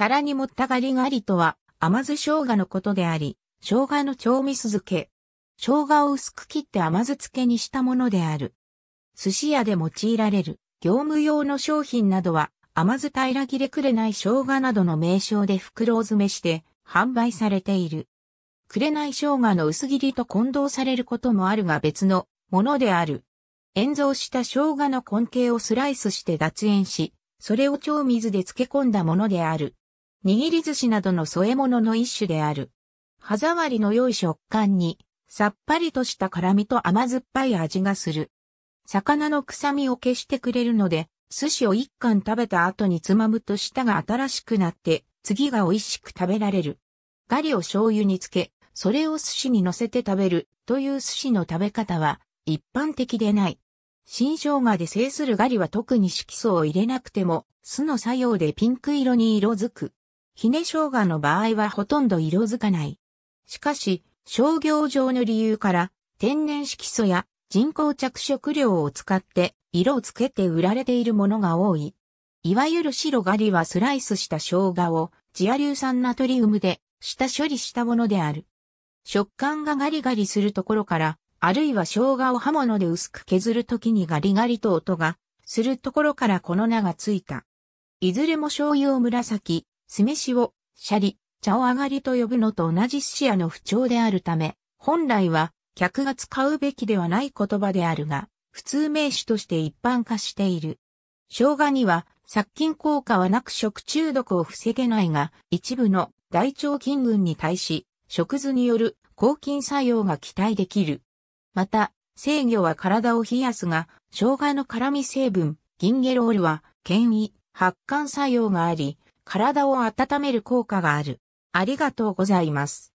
皿に盛ったりがありとは、甘酢生姜のことであり、生姜の調味酢漬け。生姜を薄く切って甘酢漬けにしたものである。寿司屋で用いられる、業務用の商品などは、甘酢平切れくれない生姜などの名称で袋詰めして販売されている。くれない生姜の薄切りと混同されることもあるが別のものである。塩蔵した生姜の根茎をスライスして脱塩し、それを調水で漬け込んだものである。握り寿司などの添え物の一種である。歯触りの良い食感に、さっぱりとした辛味と甘酸っぱい味がする。魚の臭みを消してくれるので、寿司を一貫食べた後につまむと舌が新しくなって、次が美味しく食べられる。ガリを醤油につけ、それを寿司に乗せて食べるという寿司の食べ方は一般的でない。新生姜で制するガリは特に色素を入れなくても酢の作用でピンク色に色づく。ひね生姜の場合はほとんど色づかない。しかし、商業上の理由から、天然色素や人工着色料を使って色をつけて売られているものが多い。いわゆる白狩りはスライスした生姜をジア硫酸ナトリウムで下処理したものである。食感がガリガリするところから、あるいは生姜を刃物で薄く削るときにガリガリと音がするところからこの名がついた。いずれも醤油を紫、酢飯を、シャリ、茶を上がりと呼ぶのと同じ寿司屋の不調であるため、本来は客が使うべきではない言葉であるが、普通名詞として一般化している。生姜には殺菌効果はなく食中毒を防げないが、一部の大腸菌群に対し、食酢による抗菌作用が期待できる。また、制御は体を冷やすが、生姜の辛味成分、ギンゲロールは、権威、発汗作用があり、体を温める効果がある。ありがとうございます。